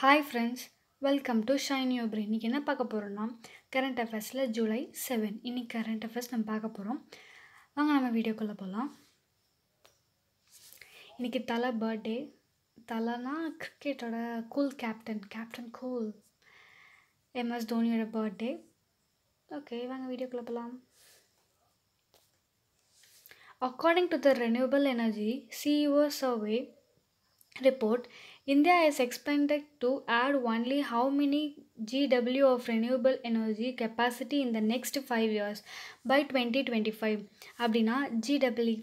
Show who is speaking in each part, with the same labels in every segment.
Speaker 1: Hi friends welcome to shine யோப்ரி இன்றைக்கி என்ன பார்க்க போகிறோம்னா கரண்ட் அஃபேர்ஸில் ஜூலை செவன் இன்றைக்கி கரண்ட் அஃபேர்ஸ் நம்ம பார்க்க போகிறோம் வாங்க நம்ம வீடியோக்குள்ளே போகலாம் இன்றைக்கி தலை பர்த்டே தலைனா கிரிக்கெட்டோட cool captain captain cool MS தோனியோட பர்த்டே ஓகே வாங்க வீடியோக்குள்ளே போகலாம் according to the Renewable energy CEO survey report, India is expected to add only how many GW of renewable energy capacity in the next 5 years by 2025 அப்படின்னா GW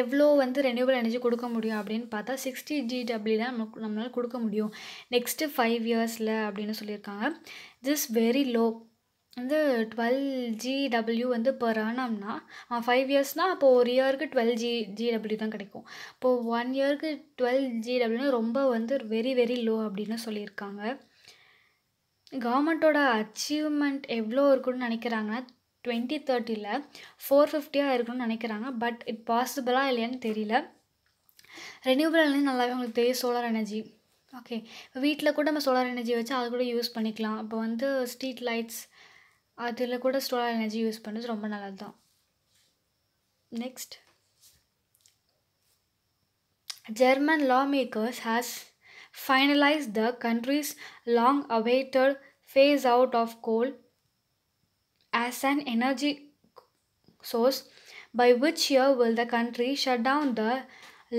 Speaker 1: எவ்வளோ வந்து renewable energy கொடுக்க முடியும் அப்படின்னு பார்த்தா சிக்ஸ்டி ஜிடபிள்யூ தான் நம்ம நம்மளால் கொடுக்க முடியும் நெக்ஸ்ட்டு ஃபைவ் இயர்ஸில் அப்படின்னு சொல்லியிருக்காங்க திஸ் வெரி லோ வந்து டுவெல் ஜிடபிள்யூ வந்து பெர் ஆனம்னா ஃபைவ் இயர்ஸ்னால் அப்போது ஒரு இயருக்கு டுவெல் ஜி ஜிடபிள்யூ தான் கிடைக்கும் இப்போது ஒன் இயருக்கு டுவெல் ஜிடபிள்யூன்னு ரொம்ப வந்து வெரி வெரி லோ அப்படின்னு சொல்லியிருக்காங்க கவர்மெண்ட்டோட அச்சீவ்மெண்ட் எவ்வளோ இருக்குன்னு நினைக்கிறாங்கன்னா டுவெண்ட்டி தேர்ட்டியில் ஃபோர் ஃபிஃப்டியாக இருக்குன்னு நினைக்கிறாங்க பட் இட் பாசிபிளாக இல்லையான்னு தெரியல ரெனியூபிள் எனர்ஜி நல்லாவே உங்களுக்கு தெரியும் சோலார் எனர்ஜி ஓகே வீட்டில் கூட நம்ம சோலார் எனர்ஜி வச்சு அது கூட யூஸ் பண்ணிக்கலாம் இப்போ வந்து ஸ்ட்ரீட் லைட்ஸ் அதில் கூட ஸ்டோலார் எனர்ஜி யூஸ் பண்ணுறது ரொம்ப நல்லது தான் next German law makers has finalise the country's long awaited phase out of coal as an energy source by which year will the country shut down the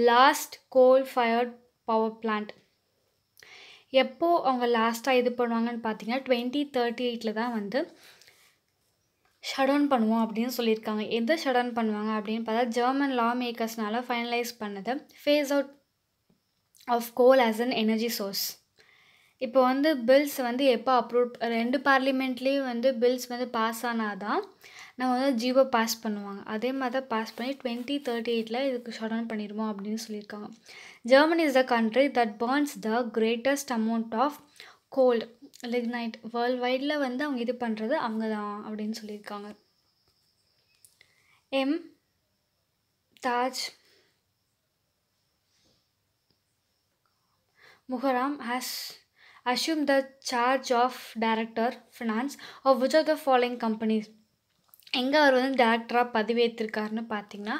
Speaker 1: last coal fired power plant எப்போது அவங்க லாஸ்ட்டாக இது பண்ணுவாங்கன்னு பார்த்தீங்கன்னா twenty thirty எயிட்டில் தான் வந்து shutdown பண்ணுவோம் அப்படின்னு சொல்லியிருக்காங்க எதை ஷடவுன் பண்ணுவாங்க அப்படின்னு பார்த்தா ஜெர்மன் லா மேக்கர்ஸ்னால ஃபைனலைஸ் பண்ணது phase out of coal as an energy source இப்போ வந்து பில்ஸ் வந்து எப்போ அப்ரூவ் ரெண்டு பார்லிமெண்ட்லேயும் வந்து பில்ஸ் வந்து பாஸ் ஆனாதான் தான் நம்ம வந்து ஜீவோ பாஸ் பண்ணுவாங்க அதே மாதிரி தான் பாஸ் பண்ணி டுவெண்ட்டி தேர்ட்டி எயிட்டில் இதுக்கு ஷட் பண்ணிடுவோம் அப்படின்னு சொல்லியிருக்காங்க Germany is the country that burns the greatest amount of coal lignite world வைடில் வந்து அவங்க இது பண்ணுறது அவங்க தான் அப்படின்னு சொல்லியிருக்காங்க M Taj Mukarram has assumed the charge of director finance of which of the following companies எங்கே அவர் வந்து டேரக்டராக பதிவேற்றிருக்காருன்னு பார்த்தீங்கன்னா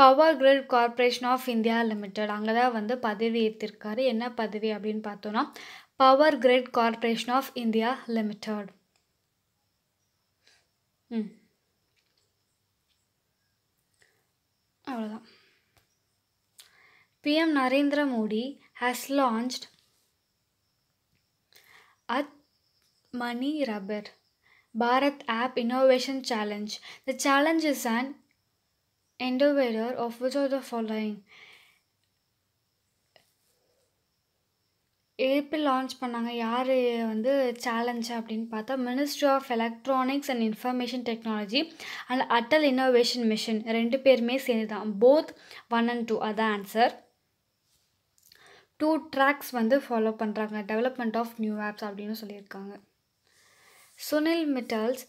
Speaker 1: power grid corporation of India limited அங்கே தான் வந்து பதவி ஏற்றிருக்காரு என்ன பதவி அப்படின்னு பார்த்தோன்னா Power Grid Corporation of India Limited. PM hmm. Narendra Modi has launched At Money Rubber Bharat App Innovation Challenge. The challenge is an endeavor of which of the following? April launch பண்ணாங்க யார் வந்து challenge அப்படின்னு பார்த்தா ministry of electronics and information technology and Atal innovation mission ரெண்டு பேருமே சேர்ந்து தான் both one and two அதான் ஆன்சர் டூ ட்ராக்ஸ் வந்து ஃபாலோ பண்ணுறாங்க டெவலப்மெண்ட் ஆஃப் நியூ ஆப்ஸ் அப்படின்னு சொல்லியிருக்காங்க Sunil Mittal's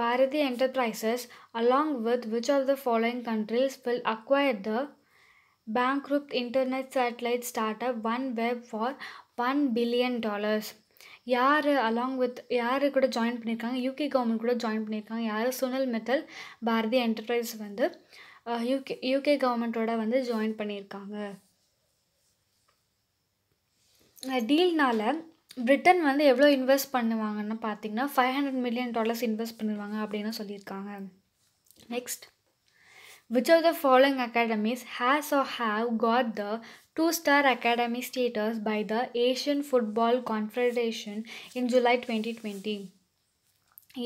Speaker 1: Bharti enterprises along with which of the following countries will acquire the internet satellite start up one web for one billion dollars யார் along with யார் கூட join பண்ணியிருக்காங்க UK government கூட join பண்ணியிருக்காங்க யார் Sunil Mittal Bharti enterprise வந்து யூகே யூகே கவர்மெண்ட்டோட வந்து ஜாயின் பண்ணியிருக்காங்க டீல்னால் பிரிட்டன் வந்து எவ்வளோ இன்வெஸ்ட் பண்ணுவாங்கன்னு பார்த்தீங்கன்னா five hundred million dollars invest பண்ணுவாங்க அப்படின்னு சொல்லியிருக்காங்க next which of the following academies has or have got the two star academy status by the Asian Football Confederation in July 2020.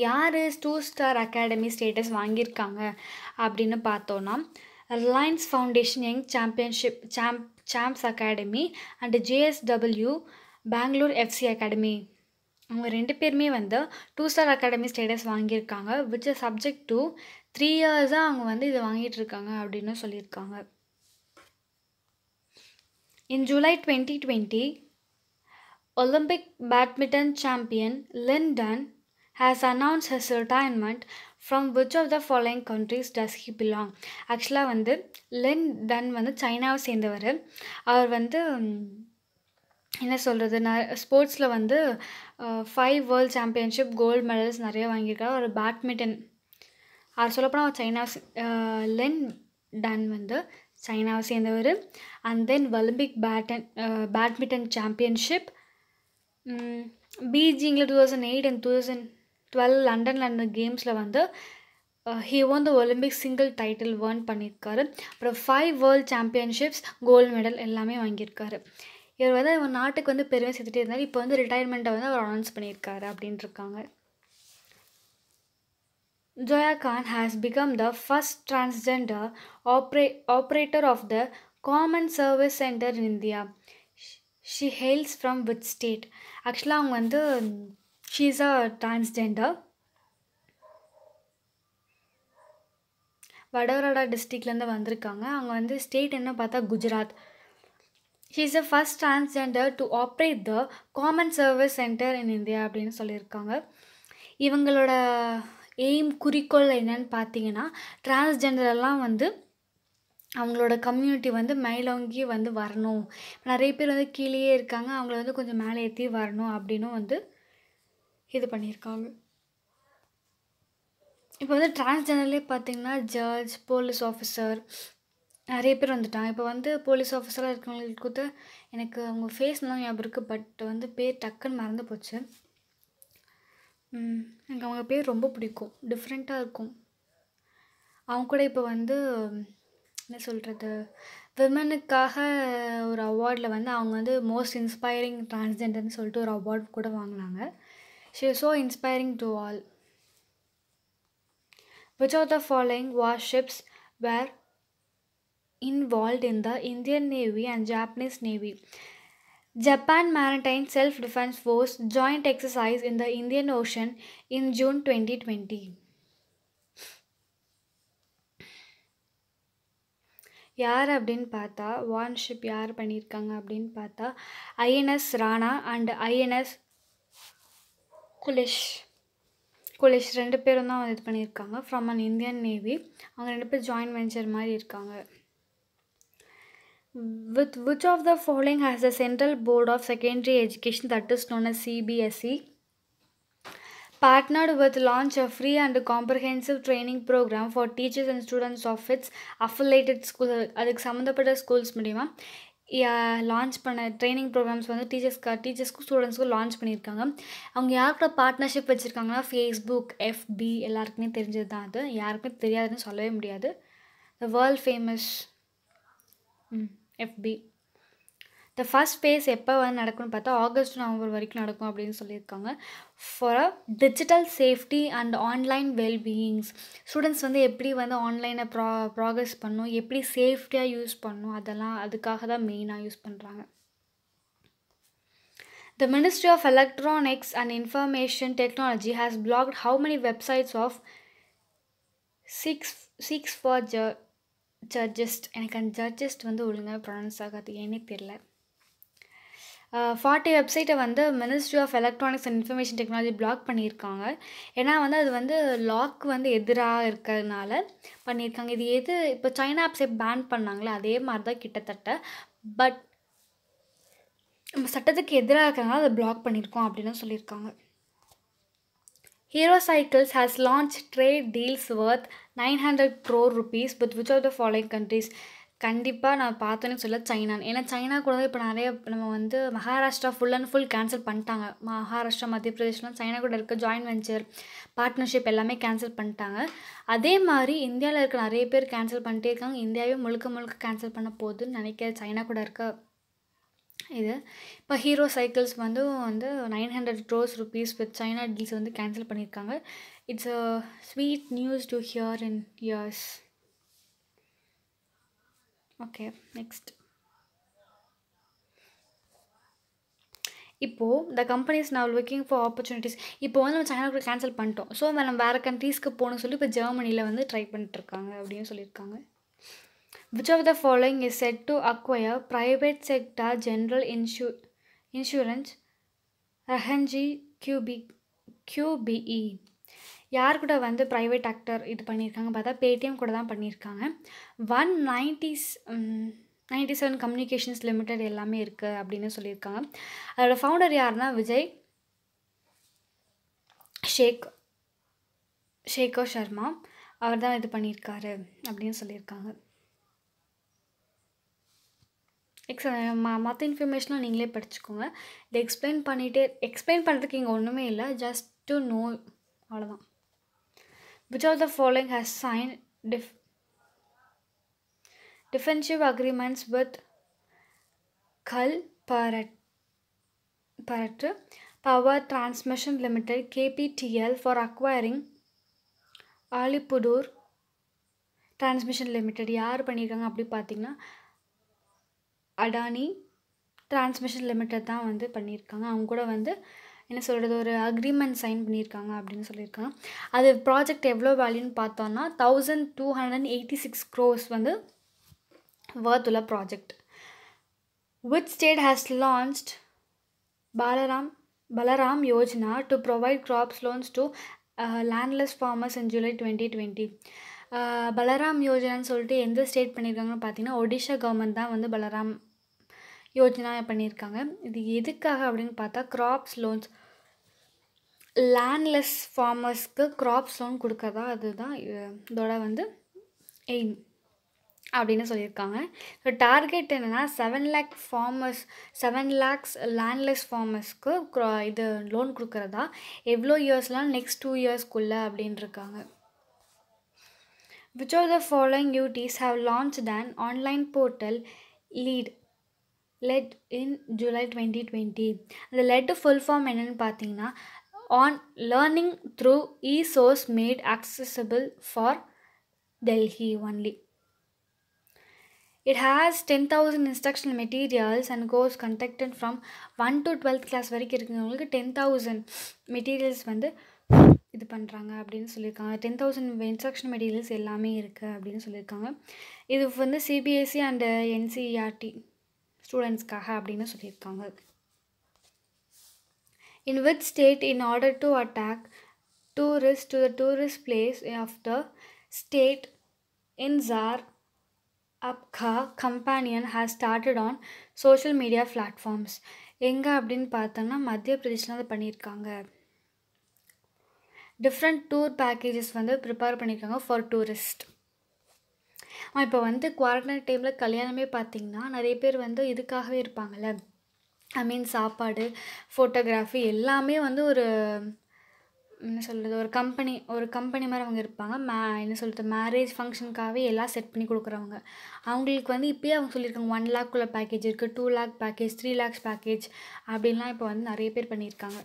Speaker 1: யார் டூ ஸ்டார் அகாடமி ஸ்டேட்டஸ் வாங்கியிருக்காங்க அப்படின்னு பார்த்தோன்னா Reliance foundation young championship champ champs academy and JSW Bengaluru FC academy அவங்க ரெண்டு பேருமே வந்து two star academy status வாங்கியிருக்காங்க which subject to three இயர்ஸாக அவங்க வந்து இதை வாங்கிட்டு இருக்காங்க அப்படின்னு சொல்லியிருக்காங்க In July 2020, Olympic badminton champion Lin Dunn has announced his retirement from which of the following countries does he belong ஆக்சுவலாக வந்து லென் டன் வந்து சைனாவை சேர்ந்தவர் அவர் வந்து என்ன சொல்கிறது ந ஸ்போர்ட்ஸில் வந்து five world championship gold medals நிறைய வாங்கியிருக்காரு ஒரு பேட்மிண்டன் அவர் சொல்லப்போனால் அவர் சைனா லென் டன் வந்து சைனாவை சேர்ந்தவர் and then Olympic batten badminton championship பீஜிங்கில் two thousand eight and two thousand twelve லண்டனில் அந்த கேம்ஸில் வந்து he won the Olympic single title won பண்ணியிருக்காரு அப்புறம் five world championships gold medal எல்லாமே வாங்கியிருக்காரு இவர் வந்து இவர் நாட்டுக்கு வந்து பெருமை சேர்த்துட்டே இருந்தார் இப்போ வந்து ரிட்டையர்மெண்ட்டை வந்து அவர் அனௌன்ஸ் பண்ணியிருக்காரு அப்படின்ட்டுருக்காங்க Zoya Khan has become the first transgender opera operator of the common service centre in India she hails from with state ஆக்சுவலாக அவங்க வந்து ஷீஸ் அ டிரான்ஸ்ஜெண்டர் வடகராடா டிஸ்ட்ரிக்ட்லேருந்து வந்திருக்காங்க அவங்க வந்து ஸ்டேட் என்ன பார்த்தா Gujarat she is a first transgender to operate the common service centre in India அப்படின்னு சொல்லியிருக்காங்க இவங்களோட எய்ம் குறிக்கோள் என்னன்னு பார்த்தீங்கன்னா டிரான்ஸ்ஜெண்டர்லாம் வந்து அவங்களோட கம்யூனிட்டி வந்து மேலோங்கி வந்து வரணும் நிறைய பேர் வந்து கீழேயே இருக்காங்க அவங்கள வந்து கொஞ்சம் மேலே ஏற்றி வரணும் அப்படின்னும் வந்து இது பண்ணியிருக்காங்க இப்போ வந்து டிரான்ஸ்ஜெண்டர்லேயே பார்த்தீங்கன்னா ஜட்ஜ் போலீஸ் ஆஃபீஸர் நிறைய பேர் வந்துட்டாங்க இப்போ வந்து போலீஸ் ஆஃபீஸராக இருக்கிறவங்களுக்கு எனக்கு அவங்க ஃபேஸ் தான் ஞாபகம் இருக்குது பட் வந்து பேர் டக்குன்னு மறந்து போச்சு எனக்கு அவங்க பேர் ரொம்ப பிடிக்கும் டிஃப்ரெண்ட்டாக இருக்கும் அவங்க கூட இப்போ வந்து என்ன சொல்கிறது விமனுக்காக ஒரு அவார்டில் வந்து அவங்க வந்து மோஸ்ட் இன்ஸ்பைரிங் டிரான்ஸ்ஜெண்டர்னு சொல்லிட்டு ஒரு அவார்ட் கூட வாங்கினாங்க she so inspiring to all which are the following ships were involve in the Indian navy and Japanese navy Japan Japan self defence force joint joint in the Indian ocean in June twenty 2020. யார் அப்படின்னு பார்த்தா warship யார் பண்ணியிருக்காங்க அப்படின்னு பார்த்தா INS Rana and INS Kulish Kulish ரெண்டு பேரும் தான் இது பண்ணியிருக்காங்க ஃப்ரம் அன் இந்தியன் நேவி அவங்க ரெண்டு பேர் ஜாயின் வெஞ்சர் மாதிரி இருக்காங்க With which of the following has a central board of secondary education that is known as CBSE? Partnered with launch a free and comprehensive training program for teachers and students of its affiliated schools அதுக்கு சம்மந்தப்பட்ட schools மூலிமா launch பண்ண training programs வந்து டீச்சர்ஸ்க்கு டீச்சர்ஸ்க்கும் ஸ்டூடெண்ட்ஸ்க்கும் launch பண்ணியிருக்காங்க அவங்க யாருக்கூட partnership வச்சுருக்காங்கன்னா Facebook எஃபி எல்லாருக்குமே தெரிஞ்சது தான் அது யாருக்குமே தெரியாதுன்னு சொல்லவே முடியாது த வேர்ல்ட் ஃபேமஸ் ம் எஃபி த ஃபஸ்ட் ஃபேஸ் எப்போ வந்து நடக்கும்னு பார்த்தா ஆகஸ்ட் நவம்பர் வரைக்கும் நடக்கும் அப்படின்னு சொல்லியிருக்காங்க for a digital safety and online wellbeings students வந்து எப்படி வந்து ஆன்லைனை ப்ரா ப்ராக்ரெஸ் பண்ணும் எப்படி சேஃப்டியாக யூஸ் பண்ணும் அதெல்லாம் அதுக்காக தான் மெயினாக யூஸ் பண்ணுறாங்க ministry of electronics and information technology has blocked how many websites of six six for ஜ ஜட்ஜஸ்ட் எனக்கு அந்த ஜட்ஜஸ்ட் வந்து ஒழுங்காக ப்ரொனன்ஸ் ஆகாது ஏன்னே தெரில ஃபார்ட்டி வெப்சைட்டை வந்து ministry of electronics and information technology block பண்ணியிருக்காங்க ஏன்னா வந்து அது வந்து லாக் வந்து எதிராக இருக்கிறதுனால பண்ணியிருக்காங்க இது எது இப்போ சைனா ஆப்ஸை பேன் பண்ணாங்களே அதே மாதிரி தான் கிட்டத்தட்ட பட் நம்ம சட்டத்துக்கு எதிராக இருக்கிறதுனால அதை பிளாக் பண்ணியிருக்கோம் அப்படின்னு சொல்லியிருக்காங்க Hero Cycles has launch trade deals worth nine hundred crore rupees but which are the following countries கண்டிப்பாக நான் பார்த்தேன்னு சொல்ல சைனா ஏன்னா சைனா கூட இப்போ நிறைய நம்ம வந்து Maharashtra full and full cancel பண்ணிட்டாங்க மகாராஷ்டிரா மத்திய பிரதேஷ்லாம் சைனா கூட இருக்க ஜாயின்ட் வெஞ்சர் பார்ட்னர்ஷிப் எல்லாமே கேன்சல் பண்ணிட்டாங்க அதே மாதிரி இந்தியாவில் இருக்க நிறைய பேர் கேன்சல் பண்ணிட்டே இருக்காங்க இந்தியாவே முழுக்க முழுக்க கேன்சல் பண்ண போகுதுன்னு நினைக்கிறேன் சைனா கூட இருக்க இது இப்போ ஹீரோ சைக்கிள்ஸ் வந்து வந்து nine hundred crores rupees with China deals வந்து கேன்சல் பண்ணியிருக்காங்க It's a sweet news to hear in years. Okay next இப்போது த கம்பெனிஸ் நான் லுக்கிங் ஃபார் ஆப்பர்ச்சுனிட்டிஸ் இப்போ வந்து நம்ம சைனா கூட கேன்சல் பண்ணிட்டோம் ஸோ நம்ம வேறு கண்ட்ரீஸ்க்கு போகணும்னு சொல்லி இப்போ ஜெர்மனியில் வந்து ட்ரை பண்ணிட்டுருக்காங்க அப்படின்னு சொல்லியிருக்காங்க which of the following is set to acquire private sector general இன்சூ இன்சூரன்ஸ் ரஹன்ஜி கியூபி கியூபிஇ யார் கூட வந்து ப்ரைவேட் ஆக்டர் இது பண்ணியிருக்காங்க பார்த்தா பேடிஎம் கூட தான் பண்ணியிருக்காங்க one nineties ninety seven communications limited எல்லாமே இருக்குது அப்படின்னு சொல்லியிருக்காங்க அதோடய ஃபவுண்டர் யாருன்னா விஜய் ஷேக் ஷேகோ சர்மா அவர் தான் இது பண்ணியிருக்காரு அப்படின்னு சொல்லியிருக்காங்க எக்ஸ் மற்ற இன்ஃபர்மேஷனும் நீங்களே படிச்சுக்கோங்க இதை எக்ஸ்பிளைன் பண்ணிகிட்டே எக்ஸ்பிளைன் பண்ணுறதுக்கு இங்கே ஒன்றுமே இல்லை ஜஸ்ட் டு நோ அவ்வளோதான் Which of the following has signed def defensive agreements with Khal Parat Power Transmission Limited KPTL for acquiring Alipudur Transmission Limited யார் பண்ணியிருக்காங்க அப்படி பார்த்தீங்கன்னா அடானி டிரான்ஸ்மிஷன் லிமிடெட் தான் வந்து பண்ணியிருக்காங்க அவங்க கூட வந்து என்ன சொல்கிறது ஒரு அக்ரிமெண்ட் சைன் பண்ணியிருக்காங்க அப்படின்னு சொல்லியிருக்காங்க அது ப்ராஜெக்ட் எவ்வளோ வேல்யூன்னு பார்த்தோன்னா thousand two hundred and eighty six crores வந்து வேர்த் உள்ள project which state has launched Balaram Balaram Yojana to provide crops loans to landless farmers in July twenty twenty Balaram யோஜனான்னு சொல்லிட்டு எந்த ஸ்டேட் பண்ணியிருக்காங்கன்னு பார்த்தீங்கன்னா ஒடிஷா கவர்மெண்ட் தான் வந்து பலராம் யோஜனா பண்ணியிருக்காங்க இது எதுக்காக அப்படின்னு பார்த்தா க்ராப்ஸ் லோன்ஸ் லேண்ட்லெஸ் ஃபார்மர்ஸ்க்கு க்ராப்ஸ் லோன் கொடுக்கறதா அதுதான் இதோட வந்து எய்ம் அப்படின்னு சொல்லியிருக்காங்க ஸோ டார்கெட் என்னென்னா seven lakh farmers seven lakhs landless ஃபார்மர்ஸ்க்கு இது லோன் கொடுக்குறதா எவ்வளோ இயர்ஸ்லாம் நெக்ஸ்ட் டூ இயர்ஸ்க்குள்ளே இருக்காங்க which are the following UTs have launch an online portal lead led in July twenty twenty அந்த லெட்டு ஃபுல் ஃபார்ம் என்னென்னு பார்த்தீங்கன்னா on learning through e source made accessible for Delhi only it has ten thousand instructional materials and course conducted from one to twelfth class வரைக்கும் இருக்கிறவங்களுக்கு ten thousand materials வந்து இது பண்ணுறாங்க அப்படின்னு சொல்லியிருக்காங்க டென் தௌசண்ட் இன்ஸ்ட்ரக்ஷன் மெட்டீரியல்ஸ் எல்லாமே இருக்குது அப்படின்னு சொல்லியிருக்காங்க இது வந்து சிபிஎஸ்சி அண்டு என்சிஆர்டி ஸ்டூடெண்ட்ஸ்க்காக அப்படின்னு சொல்லியிருக்காங்க in with state in order to attack tourist to the tourist place of the state in ஜார் அப்கா companion has started on social media platforms எங்கே அப்படின்னு பார்த்தோம்னா மத்திய பிரதேஷில் அதை பண்ணியிருக்காங்க டிஃப்ரெண்ட் டூர் பேக்கேஜஸ் வந்து ப்ரிப்பேர் பண்ணியிருக்காங்க ஃபார் டூரிஸ்ட் ஆனால் இப்போ வந்து குவாரண்டைன் டைமில் கல்யாணமே பார்த்திங்கன்னா நிறைய பேர் வந்து இதுக்காகவே இருப்பாங்கள்ல ஐ மீன் சாப்பாடு ஃபோட்டோகிராஃபி எல்லாமே வந்து ஒரு என்ன சொல்கிறது ஒரு கம்பெனி ஒரு கம்பெனி மாதிரி அவங்க இருப்பாங்க மே என்ன சொல்கிறது மேரேஜ் ஃபங்க்ஷனுக்காகவே எல்லாம் செட் பண்ணி கொடுக்குறவங்க அவங்களுக்கு வந்து இப்போயே அவங்க சொல்லியிருக்காங்க ஒன் லேக்குள்ளே பேக்கேஜ் இருக்குது two lakh package three lakhs package அப்படின்லாம் இப்போ வந்து நிறைய பேர் பண்ணியிருக்காங்க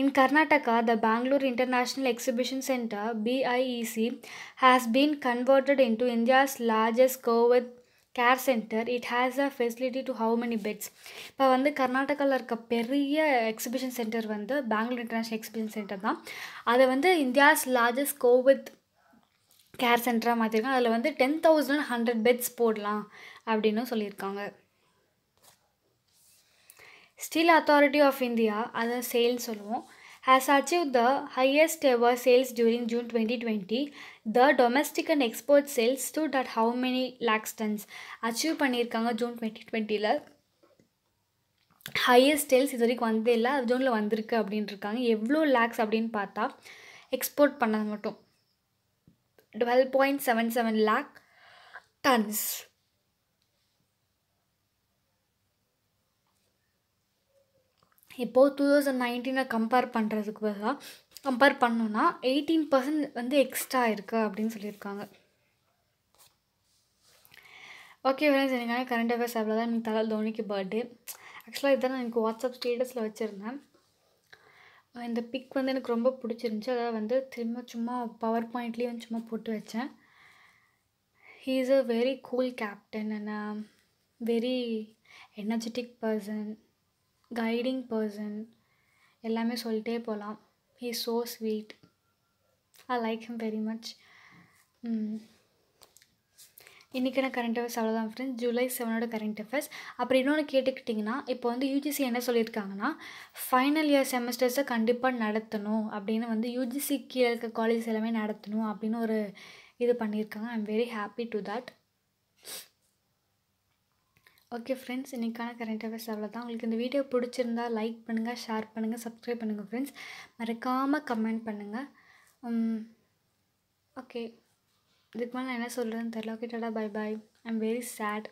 Speaker 1: In Karnataka, the Bangalore International Exhibition Centre BIEC has been converted into India's largest COVID care centre it has a facility to how many beds இப்போ வந்து கர்நாடகாவில் இருக்க பெரிய எக்ஸிபிஷன் சென்டர் வந்து பெங்களூர் இன்டர்நேஷ்னல் எக்ஸிபிஷன் சென்டர் தான் அதை வந்து இந்தியாஸ் லார்ஜஸ்ட் கோவித் கேர் சென்டராக மாற்றிருக்காங்க அதில் வந்து டென் தௌசண்ட் ஹண்ட்ரட் பெட்ஸ் போடலாம் அப்படின்னு சொல்லியிருக்காங்க ஸ்டீல் அத்தாரிட்டி ஆஃப் இந்தியா அதை சேல்ஸ் சொல்லுவோம் has achieve the highest ever sales during June twenty twenty the domestic and export sales to that how many lakhs tons achieve பண்ணியிருக்காங்க ஜூன் டுவெண்ட்டி டுவெண்ட்டியில் highest sales இது வரைக்கும் வந்தே இல்லை அது ஜூனில் வந்திருக்கு அப்படின்னு இருக்காங்க எவ்வளோ லேக்ஸ் அப்படின்னு பார்த்தா எக்ஸ்போர்ட் பண்ணது மட்டும் twelve point seven seven lakh tons இப்போது டூ தௌசண்ட் நைன்டீனை கம்பேர் பண்ணுறதுக்கு பதிலாக கம்பேர் பண்ணோன்னா எயிட்டீன் பர்சன்ட் வந்து எக்ஸ்ட்ரா இருக்குது அப்படின்னு சொல்லியிருக்காங்க ஓகே ஃப்ரெண்ட்ஸ் எனக்கான கரண்ட் அஃபேர்ஸ் அவ்வளோ தான் எனக்கு தலை தோனிக்கு பர்த்டே ஆக்சுவலாக இதான் நான் எனக்கு வாட்ஸ்அப் ஸ்டேட்டஸில் வச்சுருந்தேன் இந்த பிக் வந்து எனக்கு ரொம்ப பிடிச்சிருந்துச்சி அதை வந்து திரும்ப சும்மா பவர் பாயிண்ட்லேயும் வந்து சும்மா போட்டு வச்சேன் he is a very cool captain and very energetic person guiding person எல்லாமே சொல்லிட்டே போகலாம் he so sweet I like him very much இன்றைக்கான கரண்ட் அஃபேர்ஸ் அவ்வளோதான் ஃப்ரெண்ட்ஸ் ஜூலை செவனோட கரண்ட் அஃபேர்ஸ் அப்புறம் இன்னொன்று கேட்டுக்கிட்டிங்கன்னா இப்போ வந்து யூஜிசி என்ன சொல்லியிருக்காங்கன்னா ஃபைனல் இயர் செமஸ்டர்ஸை கண்டிப்பாக நடத்தணும் அப்படின்னு வந்து யூஜிசி கீழே இருக்க காலேஜ் எல்லாமே நடத்தணும் அப்படின்னு ஒரு இது பண்ணியிருக்காங்க I am very happy to that okay friends இன்றைக்கான கரண்ட் அஃபேர்ஸ் அவ்வளோதான் உங்களுக்கு இந்த வீடியோ பிடிச்சிருந்தா லைக் பண்ணுங்கள் ஷேர் பண்ணுங்கள் சப்ஸ்கிரைப் பண்ணுங்கள் ஃப்ரெண்ட்ஸ் மறக்காமல் கமெண்ட் பண்ணுங்கள் ஓகே இதுக்கு மேலே நான் என்ன சொல்கிறேன்னு தெரியல okay tata bye bye I am very chat